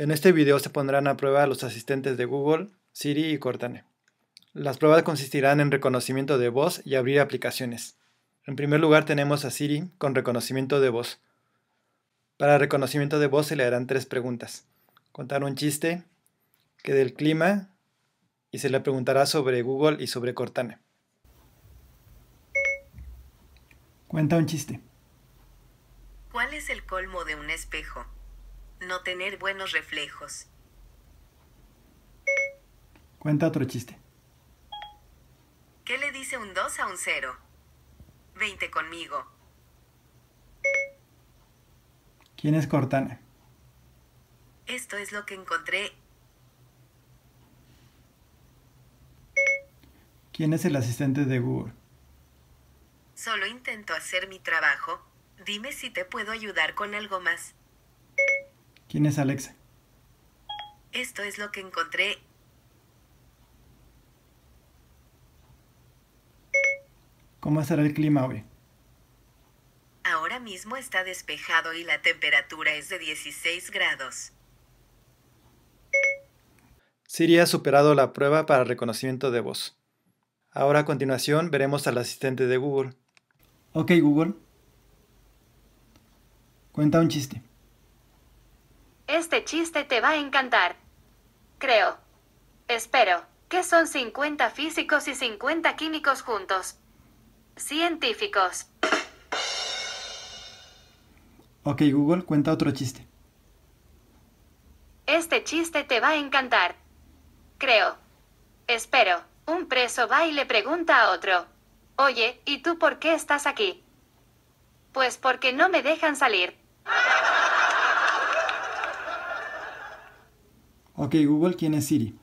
En este video se pondrán a prueba los asistentes de Google, Siri y Cortana. Las pruebas consistirán en reconocimiento de voz y abrir aplicaciones. En primer lugar tenemos a Siri con reconocimiento de voz. Para reconocimiento de voz se le harán tres preguntas. Contar un chiste, que del clima y se le preguntará sobre Google y sobre Cortana. Cuenta un chiste. ¿Cuál es el colmo de un espejo? No tener buenos reflejos. Cuenta otro chiste. ¿Qué le dice un 2 a un 0? 20 conmigo. ¿Quién es Cortana? Esto es lo que encontré. ¿Quién es el asistente de Google? Solo intento hacer mi trabajo. Dime si te puedo ayudar con algo más. ¿Quién es Alexa? Esto es lo que encontré. ¿Cómo estará el clima hoy? Ahora mismo está despejado y la temperatura es de 16 grados. Siri ha superado la prueba para reconocimiento de voz. Ahora a continuación veremos al asistente de Google. Ok Google. Cuenta un chiste. Este chiste te va a encantar. Creo. Espero. ¿Qué son 50 físicos y 50 químicos juntos? Científicos. Ok, Google, cuenta otro chiste. Este chiste te va a encantar. Creo. Espero. Un preso va y le pregunta a otro. Oye, ¿y tú por qué estás aquí? Pues porque no me dejan salir. Ok, Google, ¿quién es Siri?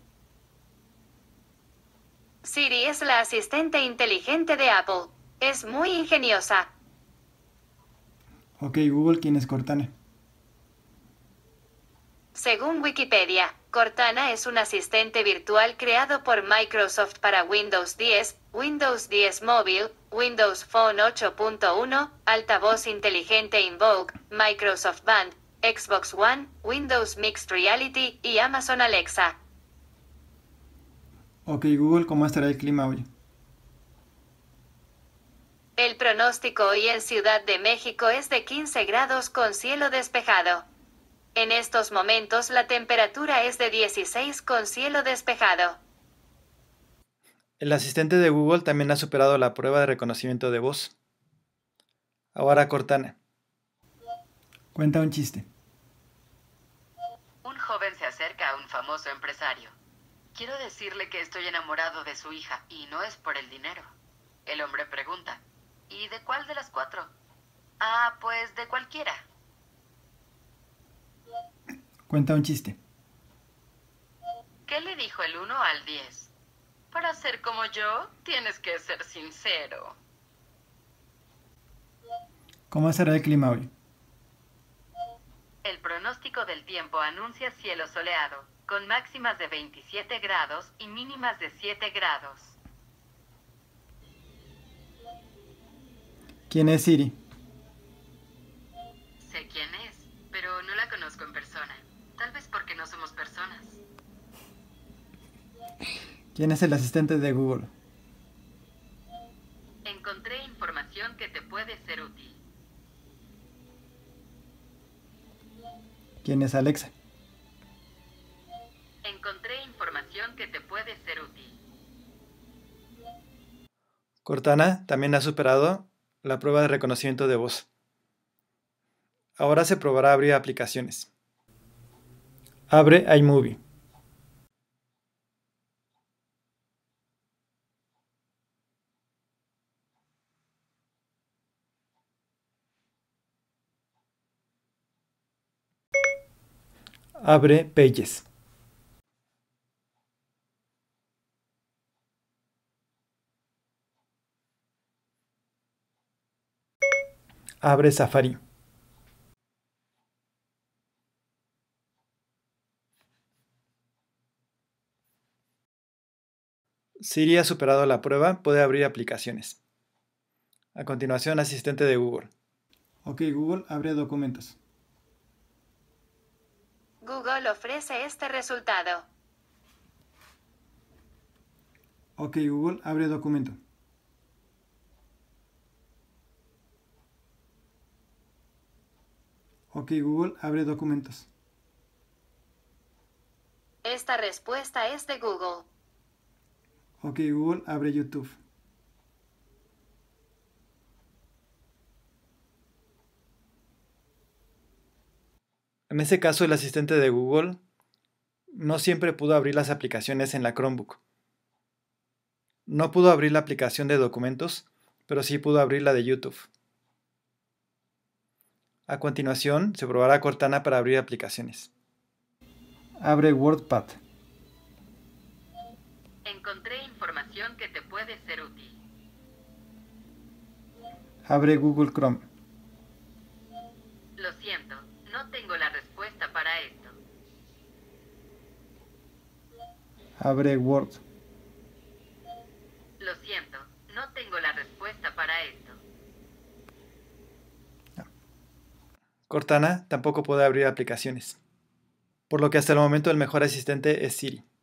Siri es la asistente inteligente de Apple. Es muy ingeniosa. Ok, Google, ¿quién es Cortana? Según Wikipedia, Cortana es un asistente virtual creado por Microsoft para Windows 10, Windows 10 Mobile, Windows Phone 8.1, altavoz inteligente Invoke, Microsoft Band, Xbox One, Windows Mixed Reality y Amazon Alexa. Ok Google, ¿cómo estará el clima hoy? El pronóstico hoy en Ciudad de México es de 15 grados con cielo despejado. En estos momentos la temperatura es de 16 con cielo despejado. El asistente de Google también ha superado la prueba de reconocimiento de voz. Ahora Cortana. Cuenta un chiste. Un joven se acerca a un famoso empresario. Quiero decirle que estoy enamorado de su hija y no es por el dinero. El hombre pregunta, ¿y de cuál de las cuatro? Ah, pues de cualquiera. Cuenta un chiste. ¿Qué le dijo el 1 al 10? Para ser como yo, tienes que ser sincero. ¿Cómo será el clima hoy? El pronóstico del tiempo anuncia cielo soleado, con máximas de 27 grados y mínimas de 7 grados. ¿Quién es Siri? Sé quién es, pero no la conozco en persona. Tal vez porque no somos personas. ¿Quién es el asistente de Google? ¿Quién es Alexa? Encontré información que te puede ser útil. Cortana también ha superado la prueba de reconocimiento de voz. Ahora se probará abrir aplicaciones. Abre iMovie. Abre Pages. Abre Safari. Si ha superado la prueba, puede abrir aplicaciones. A continuación, asistente de Google. Ok, Google abre documentos. Google ofrece este resultado. Ok, Google, abre documento. Ok, Google, abre documentos. Esta respuesta es de Google. Ok, Google, abre YouTube. En ese caso, el asistente de Google no siempre pudo abrir las aplicaciones en la Chromebook. No pudo abrir la aplicación de documentos, pero sí pudo abrir la de YouTube. A continuación, se probará Cortana para abrir aplicaciones. Abre WordPad. Encontré información que te puede ser útil. Abre Google Chrome. Abre Word. Lo siento, no tengo la respuesta para esto. Ah. Cortana tampoco puede abrir aplicaciones, por lo que hasta el momento el mejor asistente es Siri.